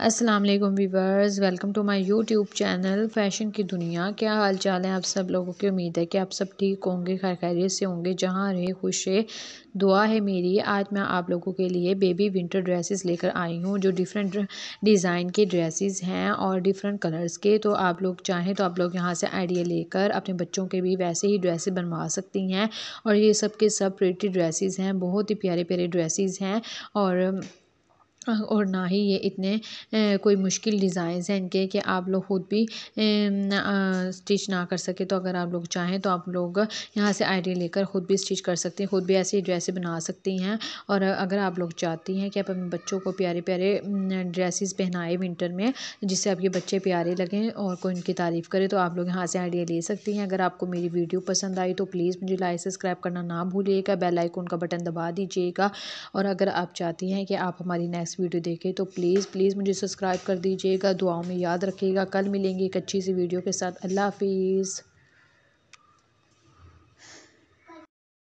Aslam viewers welcome to my YouTube channel fashion की दुनिया क्या हाल चाल है आप सब लोगों की उम्मीद है कि आप सब ठीक होंगे खैर खैरियत से होंगे जहाँ रहे खुश है दुआ है मेरी आज मैं आप लोगों के लिए बेबी विंटर ड्रेसेस लेकर आई हूँ जो डिफरेंट डिज़ाइन के ड्रेसेस हैं और डिफरेंट कलर्स के तो आप लोग चाहें तो आप लोग यहाँ से आइडिया लेकर अपने बच्चों के भी वैसे ही ड्रेसेस बनवा सकती हैं और ये सब के सब प्रेटी ड्रेसेस हैं बहुत ही प्यारे प्यारे ड्रेसेस हैं और हाँ, और ना ही ये इतने कोई मुश्किल डिज़ाइंस हैं इनके कि आप लोग ख़ुद भी स्टिच ना कर सके तो अगर आप लोग चाहें तो आप लोग यहाँ से आइडिया लेकर ख़ुद भी स्टिच कर सकते हैं ख़ुद भी ऐसी ड्रेसें बना सकती हैं और अगर आप लोग चाहती हैं कि आप अपने बच्चों को प्यारे प्यारे ड्रेसेस पहनाएं विंटर में जिससे आपके बच्चे प्यारे लगें और कोई उनकी तारीफ़ करे तो आप लोग यहाँ से आइडिया ले सकती हैं अगर आपको मेरी वीडियो पसंद आई तो प्लीज़ मुझे लाइक सब्सक्राइब करना ना भूलिएगा बेल का बटन दबा दीजिएगा और अगर आप चाहती हैं कि आप हमारी नेक्स्ट नेक्स्ट वीडियो देखें तो प्लीज़ प्लीज़ मुझे सब्सक्राइब कर दीजिएगा दुआओं में याद रखिएगा कल मिलेंगे एक अच्छी सी वीडियो के साथ अल्लाह हाफिज़